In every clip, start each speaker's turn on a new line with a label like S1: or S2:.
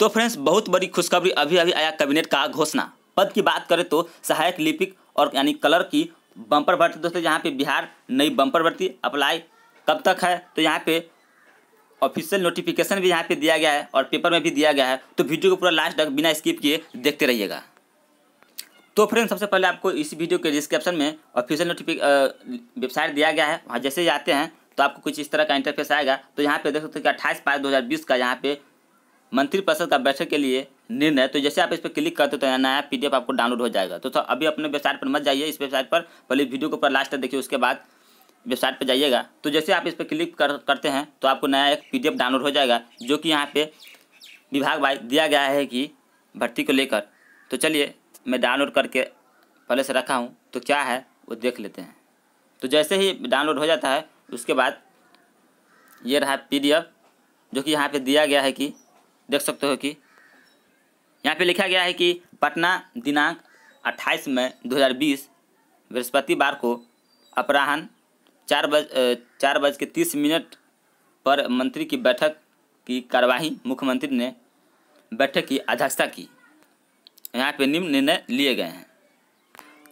S1: तो फ्रेंड्स बहुत बड़ी खुशखबरी अभी अभी आया कैबिनेट का घोषणा पद की बात करें तो सहायक लिपिक और यानी कलर की बम्पर भर्ती दोस्तों यहाँ पे बिहार नई बम्पर भर्ती अप्लाई कब तक है तो यहाँ पे ऑफिशियल नोटिफिकेशन भी यहाँ पे दिया गया है और पेपर में भी दिया गया है तो वीडियो को पूरा लास्ट तक बिना स्किप किए देखते रहिएगा तो फ्रेंड्स सबसे पहले आपको इस वीडियो के डिस्क्रिप्शन में ऑफिशियल नोटिफिक वेबसाइट दिया गया है वहाँ जैसे ही आते हैं तो आपको कुछ इस तरह का इंटरफेस आएगा तो यहाँ पे देख सकते हो कि अट्ठाईस पाँच दो का यहाँ पे मंत्रिपरिषद का बैठक के लिए निर्णय तो जैसे आप इस पर क्लिक करते हो तो नया पीडीएफ आपको डाउनलोड हो जाएगा तो, सर अभी अपने वेबसाइट पर मत जाइए इस वेबसाइट पर पहले वीडियो के ऊपर लास्ट देखिए उसके बाद वेबसाइट पर जाइएगा तो जैसे आप इस पर क्लिक कर करते हैं तो आपको नया एक पी डाउनलोड हो जाएगा जो कि यहाँ पर विभाग भाई दिया गया है कि भर्ती को लेकर तो चलिए मैं डाउनलोड करके पहले से रखा हूँ तो क्या है वो देख लेते हैं तो जैसे ही डाउनलोड हो जाता है उसके बाद ये रहा पी जो कि यहाँ पे दिया गया है कि देख सकते हो कि यहाँ पे लिखा गया है कि पटना दिनांक 28 मई 2020 बृहस्पतिवार को अपराहन चार बज चार बज के तीस मिनट पर मंत्री की बैठक की कार्यवाही मुख्यमंत्री ने बैठक की अध्यक्षता की यहाँ पे निम्न निर्णय लिए गए हैं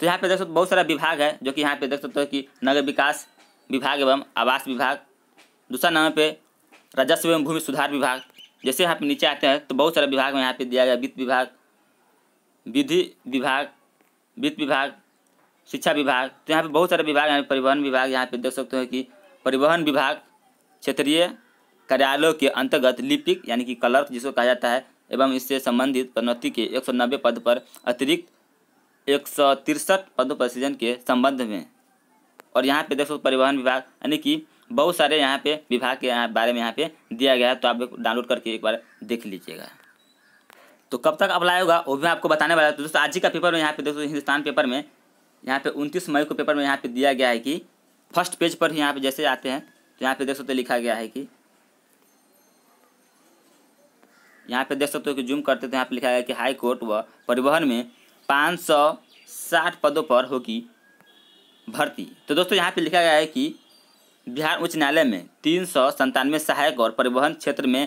S1: तो यहाँ पे देख सकते बहुत सारा विभाग है जो कि यहाँ पे देख सकते हो कि नगर विकास विभाग एवं आवास विभाग दूसरा नाम पे राजस्व एवं भूमि सुधार विभाग जैसे यहाँ पे नीचे आते हैं तो बहुत सारे विभाग में यहाँ पे दिया गया वित्त विभाग विधि विभाग वित्त विभाग शिक्षा विभाग तो यहाँ पे बहुत सारे विभाग यहाँ परिवहन विभाग यहाँ पे देख सकते हो कि परिवहन विभाग क्षेत्रीय कार्यालयों के अंतर्गत लिपिक यानी कि क्लर्क जिसको कहा जाता है एवं इससे संबंधित पदोन्नति के एक पद पर अतिरिक्त एक पदों पर सृजन के संबंध में और यहाँ पे देख सकते परिवहन विभाग यानी कि बहुत सारे यहाँ पे विभाग के यहाँ बारे में यहाँ पे दिया गया है तो आप डाउनलोड करके एक बार देख लीजिएगा तो कब तक अप्लाई होगा वो भी मैं आपको बताने वाला तो दोस्तों आज ही का पेपर में यहाँ पे दोस्तों हिंदुस्तान पेपर में यहाँ पे उनतीस मई को पेपर में यहाँ पे दिया गया है कि फर्स्ट पेज पर ही यहाँ पे जैसे आते हैं तो यहाँ पे देख सकते लिखा गया है कि यहाँ पे देख सकते हो कि जूम करते तो यहाँ पे लिखा गया कि हाई कोर्ट व परिवहन में पाँच पदों पर होगी भर्ती तो दोस्तों यहाँ पे लिखा गया है कि बिहार उच्च न्यायालय में तीन सौ संतानवे सहायक और परिवहन क्षेत्र में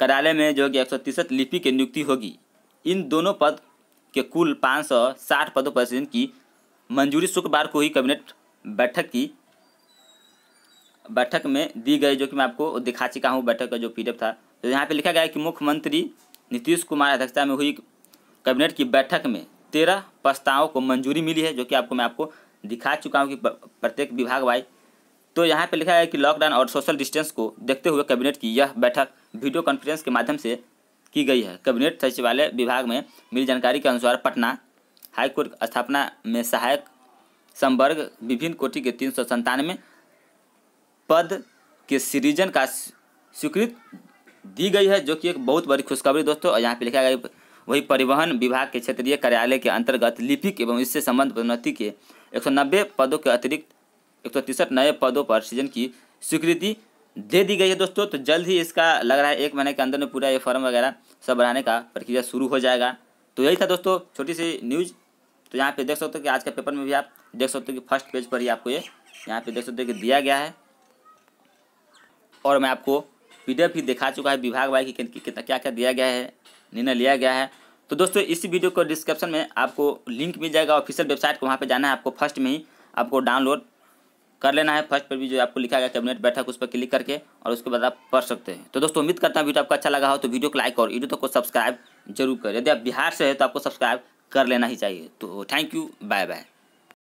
S1: कार्यालय में जो कि एक सौ तिरसठ लिपि की नियुक्ति होगी इन दोनों पद के कुल पाँच सौ साठ पदों पर की मंजूरी शुक्रवार को ही कैबिनेट बैठक की बैठक में दी गई जो कि मैं आपको दिखा चुका हूँ बैठक का जो पी था तो यहाँ पर लिखा गया कि मुख्यमंत्री नीतीश कुमार अध्यक्षता में हुई कैबिनेट की बैठक में तेरह प्रस्तावों को मंजूरी मिली है जो कि आपको मैं आपको दिखा चुका हूँ कि प्रत्येक विभाग वाइज तो यहाँ पर लिखा है कि लॉकडाउन और सोशल डिस्टेंस को देखते हुए कैबिनेट की यह बैठक वीडियो कॉन्फ्रेंस के माध्यम से की गई है कैबिनेट सचिवालय विभाग में मिली जानकारी के अनुसार पटना हाईकोर्ट स्थापना में सहायक संवर्ग विभिन्न कोटि के तीन सौ संतानवे पद के सृजन का स्वीकृत दी गई है जो कि एक बहुत बड़ी खुशखबरी दोस्तों और यहाँ पे लिखा गया वही परिवहन विभाग के क्षेत्रीय कार्यालय के अंतर्गत लिपिक एवं इससे संबंध पदोन्नति के 190 पदों के अतिरिक्त एक नए पदों पर सीजन की स्वीकृति दे दी गई है दोस्तों तो जल्द ही इसका लग रहा है एक महीने के अंदर में पूरा ये फॉर्म वगैरह सब बनाने का प्रक्रिया शुरू हो जाएगा तो यही था दोस्तों छोटी सी न्यूज़ तो यहाँ पे देख सकते हो कि आज के पेपर में भी आप देख सकते हो कि फर्स्ट पेज पर ही आपको ये यहाँ पे देख सकते हो कि दिया गया है और मैं आपको पी भी दिखा चुका है विभाग वाई की कितना क्या क्या दिया गया है निर्णय लिया गया है तो दोस्तों इसी वीडियो को डिस्क्रिप्शन में आपको लिंक मिल जाएगा ऑफिशियल वेबसाइट को वहाँ पर जाना है आपको फर्स्ट में ही आपको डाउनलोड कर लेना है फर्स्ट पर भी जो आपको लिखा गया कैबिनेट बैठक उस पर क्लिक करके और उसके बाद आप पढ़ सकते हैं तो दोस्तों उम्मीद करता हूँ वीडियो आपको अच्छा लगा हो तो वीडियो को लाइक और यूट्यूब को सब्सक्राइब जरूर करें यदि आप बिहार से है तो आपको सब्सक्राइब कर लेना ही चाहिए तो थैंक यू बाय बाय